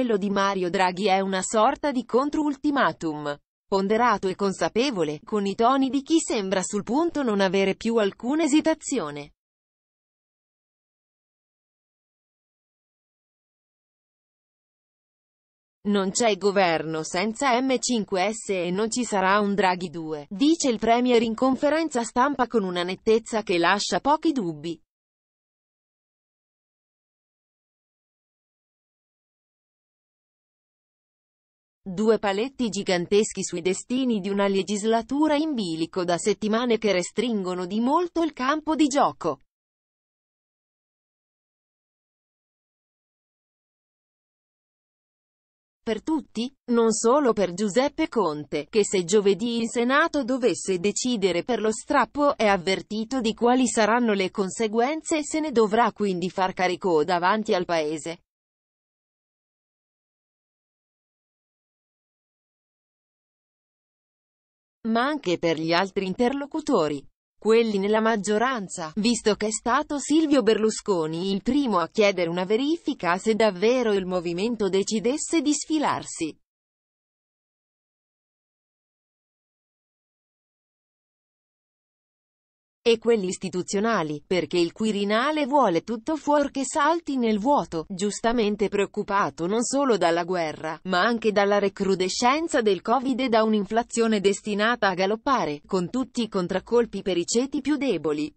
quello di Mario Draghi è una sorta di controultimatum. Ponderato e consapevole, con i toni di chi sembra sul punto non avere più alcuna esitazione. Non c'è governo senza M5S e non ci sarà un Draghi 2, dice il Premier in conferenza stampa con una nettezza che lascia pochi dubbi. Due paletti giganteschi sui destini di una legislatura in bilico da settimane che restringono di molto il campo di gioco. Per tutti, non solo per Giuseppe Conte, che se giovedì il Senato dovesse decidere per lo strappo è avvertito di quali saranno le conseguenze e se ne dovrà quindi far carico davanti al Paese. ma anche per gli altri interlocutori, quelli nella maggioranza, visto che è stato Silvio Berlusconi il primo a chiedere una verifica se davvero il movimento decidesse di sfilarsi. e quelli istituzionali, perché il Quirinale vuole tutto fuorché salti nel vuoto, giustamente preoccupato non solo dalla guerra, ma anche dalla recrudescenza del Covid e da un'inflazione destinata a galoppare, con tutti i contraccolpi per i ceti più deboli.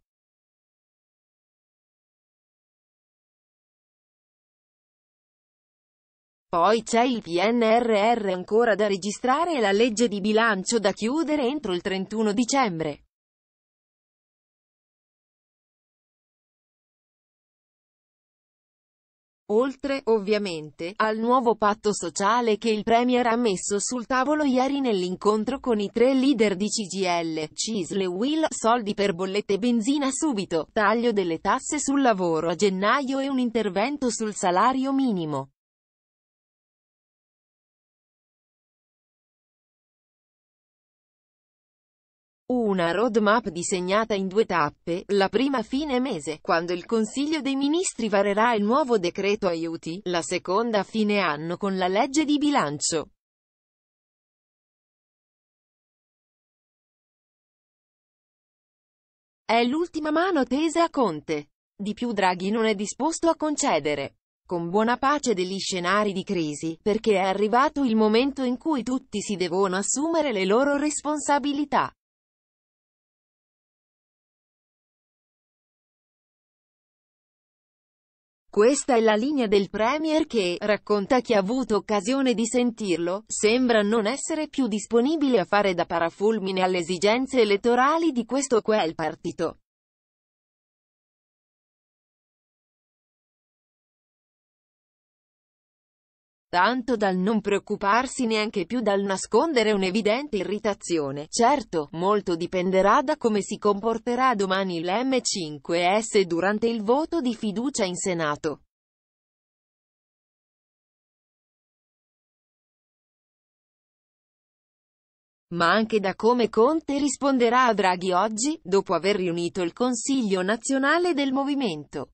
Poi c'è il PNRR ancora da registrare e la legge di bilancio da chiudere entro il 31 dicembre. Oltre, ovviamente, al nuovo patto sociale che il Premier ha messo sul tavolo ieri nell'incontro con i tre leader di CGL, CISL e WIL, soldi per bollette benzina subito, taglio delle tasse sul lavoro a gennaio e un intervento sul salario minimo. Una roadmap disegnata in due tappe, la prima a fine mese, quando il Consiglio dei Ministri varerà il nuovo decreto aiuti, la seconda a fine anno con la legge di bilancio. È l'ultima mano tesa a Conte. Di più Draghi non è disposto a concedere con buona pace degli scenari di crisi, perché è arrivato il momento in cui tutti si devono assumere le loro responsabilità. Questa è la linea del Premier che, racconta chi ha avuto occasione di sentirlo, sembra non essere più disponibile a fare da parafulmine alle esigenze elettorali di questo o quel partito. tanto dal non preoccuparsi neanche più dal nascondere un'evidente irritazione. Certo, molto dipenderà da come si comporterà domani l'M5S durante il voto di fiducia in Senato. ma anche da come Conte risponderà a Draghi oggi, dopo aver riunito il Consiglio nazionale del Movimento.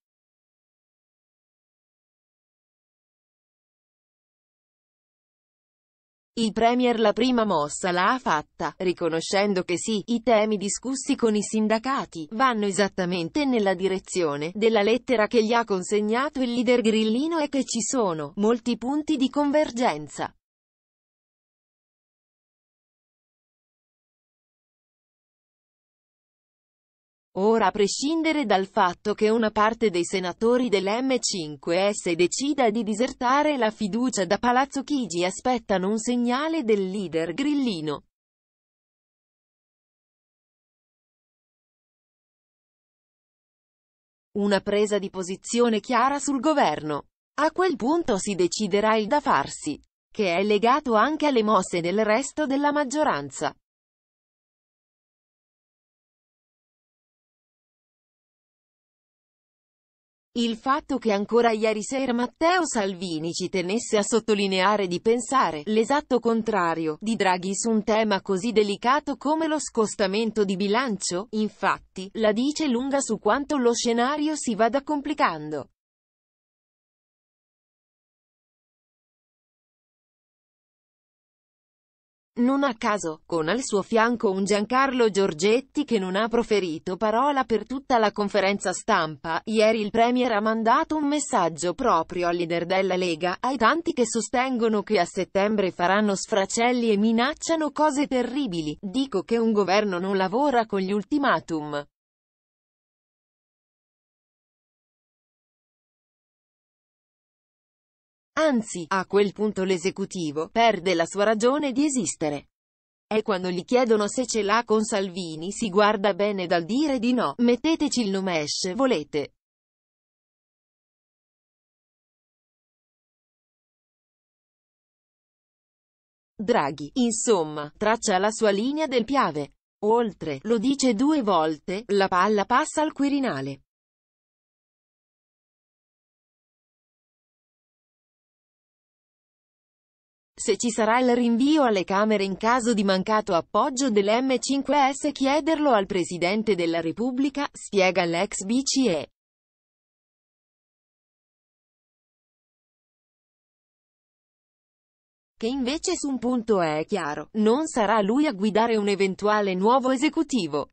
Il Premier la prima mossa l'ha fatta, riconoscendo che sì, i temi discussi con i sindacati vanno esattamente nella direzione della lettera che gli ha consegnato il leader grillino e che ci sono molti punti di convergenza. Ora a prescindere dal fatto che una parte dei senatori dell'M5S decida di disertare la fiducia da Palazzo Chigi aspettano un segnale del leader grillino. Una presa di posizione chiara sul governo. A quel punto si deciderà il da farsi, che è legato anche alle mosse del resto della maggioranza. Il fatto che ancora ieri sera Matteo Salvini ci tenesse a sottolineare di pensare l'esatto contrario di Draghi su un tema così delicato come lo scostamento di bilancio, infatti, la dice lunga su quanto lo scenario si vada complicando. Non a caso, con al suo fianco un Giancarlo Giorgetti che non ha proferito parola per tutta la conferenza stampa, ieri il Premier ha mandato un messaggio proprio al leader della Lega, ai tanti che sostengono che a settembre faranno sfracelli e minacciano cose terribili, dico che un governo non lavora con gli ultimatum. Anzi, a quel punto l'esecutivo perde la sua ragione di esistere. E quando gli chiedono se ce l'ha con Salvini si guarda bene dal dire di no, metteteci il nome esce, volete. Draghi, insomma, traccia la sua linea del piave. Oltre, lo dice due volte, la palla passa al Quirinale. Se ci sarà il rinvio alle Camere in caso di mancato appoggio dell'M5S chiederlo al Presidente della Repubblica, spiega l'ex BCE. Che invece su un punto è chiaro, non sarà lui a guidare un eventuale nuovo esecutivo.